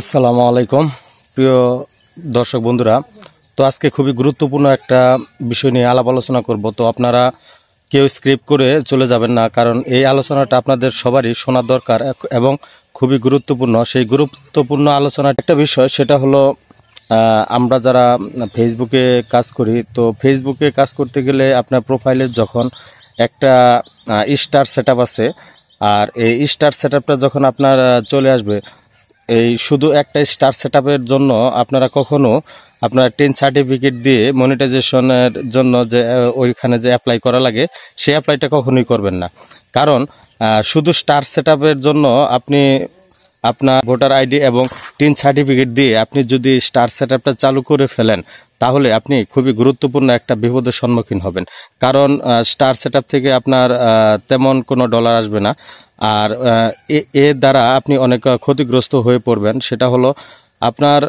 আসসালামু আলাইকুম প্রিয় দর্শক বন্ধুরা তো আজকে খুবই গুরুত্বপূর্ণ একটা বিষয় নিয়ে আলাপ আলোচনা করব তো আপনারা কেউ স্ক্রিপ্ট করে চলে যাবেন না কারণ এই আলোচনাটা আপনাদের সবারই শোনা দরকার এবং খুবই গুরুত্বপূর্ণ সেই গুরুত্বপূর্ণ আলোচনার একটা বিষয় সেটা হলো আমরা যারা ফেসবুকে কাজ করি তো ফেসবুকে কাজ করতে গেলে আপনার প্রোফাইলে যখন একটা স্টার সেট আছে আর এই স্টার সেট যখন আপনার চলে আসবে এই শুধু একটা স্টার সেট জন্য আপনারা কখনো আপনার টেন সার্টিফিকেট দিয়ে মনিটাইজেশনের জন্য যে ওইখানে যে অ্যাপ্লাই করা লাগে সেই অ্যাপ্লাইটা কখনোই করবেন না কারণ শুধু স্টার সেট জন্য আপনি আপনার ভোটার আইডি এবং টিন সার্টিফিকেট দিয়ে আপনি যদি স্টার সেট চালু করে ফেলেন তাহলে আপনি খুবই গুরুত্বপূর্ণ একটা বিপদের সম্মুখীন হবেন কারণ স্টার সেট থেকে আপনার তেমন কোনো ডলার আসবে না আর এ দ্বারা আপনি অনেক ক্ষতিগ্রস্ত হয়ে পড়বেন সেটা হলো আপনার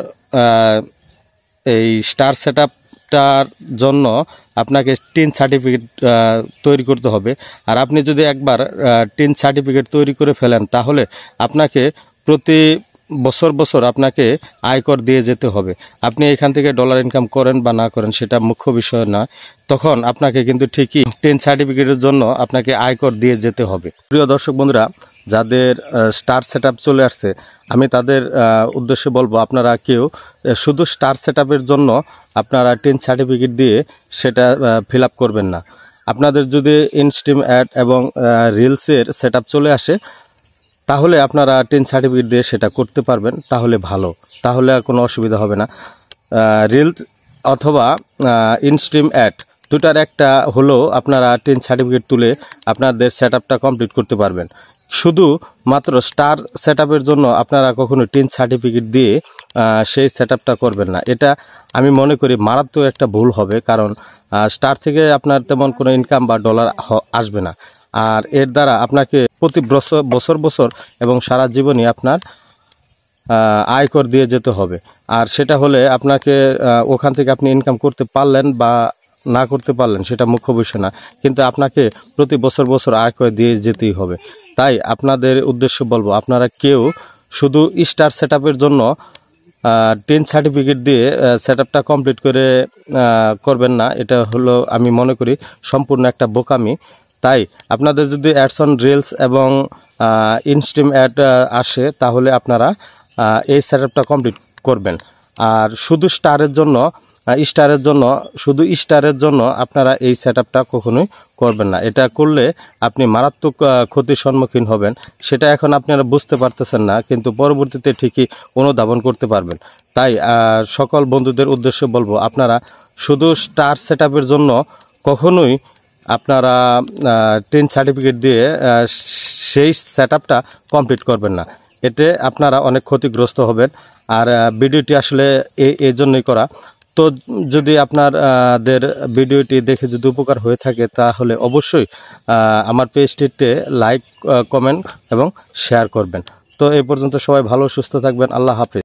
এই স্টার সেট টার জন্য আপনাকে টিন সার্টিফিকেট তৈরি করতে হবে আর আপনি যদি একবার টিন সার্টিফিকেট তৈরি করে ফেলেন তাহলে আপনাকে প্রতি বছর বছর আপনাকে আয়কর দিয়ে যেতে হবে আপনি এখান থেকে ডলার ইনকাম করেন বা না করেন সেটা মুখ্য বিষয় না তখন আপনাকে কিন্তু ঠিকই টেন সার্টিফিকেটের জন্য আপনাকে আয়কর দিয়ে যেতে হবে প্রিয় দর্শক বন্ধুরা যাদের স্টার সেট চলে আসছে আমি তাদের উদ্দেশ্যে বলবো আপনারা কেউ শুধু স্টার সেট জন্য আপনারা টেন সার্টিফিকেট দিয়ে সেটা ফিল করবেন না আপনাদের যদি ইনস্টিম অ্যাড এবং রিলসের সেট চলে আসে তাহলে আপনারা টেন সার্টিফিকেট দিয়ে সেটা করতে পারবেন তাহলে ভালো তাহলে আর কোনো অসুবিধা হবে না রিলস অথবা ইনস্ট্রিম অ্যাড দুটার একটা হলো আপনারা টেন সার্টিফিকেট তুলে আপনাদের সেট কমপ্লিট করতে পারবেন শুধু মাত্র স্টার সেট জন্য আপনারা কখনো টেন সার্টিফিকেট দিয়ে সেই সেট করবেন না এটা আমি মনে করি মারাত্মক একটা ভুল হবে কারণ স্টার থেকে আপনার তেমন কোনো ইনকাম বা ডলার আসবে না আর এর দ্বারা আপনাকে প্রতি বছর বছর বছর এবং সারা জীবনই আপনার আয়কর দিয়ে যেতে হবে আর সেটা হলে আপনাকে ওখান থেকে আপনি ইনকাম করতে পারলেন বা না করতে পারলেন সেটা মুখ্য বিষয় না কিন্তু আপনাকে প্রতি বছর বছর আয়কর দিয়ে যেতেই হবে তাই আপনাদের উদ্দেশ্য বলবো আপনারা কেউ শুধু স্টার সেট জন্য টেন সার্টিফিকেট দিয়ে সেট আপটা কমপ্লিট করে করবেন না এটা হলো আমি মনে করি সম্পূর্ণ একটা বোকামি তাই আপনাদের যদি অ্যাডস অন রিলস এবং ইনস্ট্রিম অ্যাড আসে তাহলে আপনারা এই সেটআপটা কমপ্লিট করবেন আর শুধু স্টারের জন্য স্টারের জন্য শুধু স্টারের জন্য আপনারা এই সেটআপটা কখনোই করবেন না এটা করলে আপনি মারাত্মক ক্ষতির সম্মুখীন হবেন সেটা এখন আপনারা বুঝতে পারতেছেন না কিন্তু পরবর্তীতে ঠিকই অনুধাবন করতে পারবেন তাই সকল বন্ধুদের উদ্দেশ্যে বলবো আপনারা শুধু স্টার সেটআপের জন্য কখনোই আপনারা টেন সার্টিফিকেট দিয়ে সেই সেট আপটা কমপ্লিট করবেন না এতে আপনারা অনেক ক্ষতিগ্রস্ত হবেন আর ভিডিওটি আসলে এই জন্যই করা তো যদি আপনারদের ভিডিওটি দেখে যদি উপকার হয়ে থাকে তাহলে অবশ্যই আমার পেজটিতে লাইক কমেন্ট এবং শেয়ার করবেন তো এই পর্যন্ত সবাই ভালো সুস্থ থাকবেন আল্লাহ হাফিজ